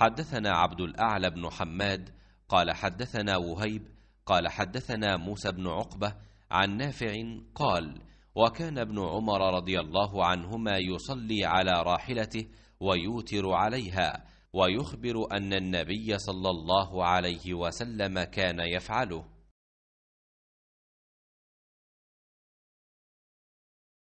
حدثنا عبد الأعلى بن حماد قال حدثنا وهيب قال حدثنا موسى بن عقبة عن نافع قال وكان ابن عمر رضي الله عنهما يصلي على راحلته ويوتر عليها ويخبر أن النبي صلى الله عليه وسلم كان يفعله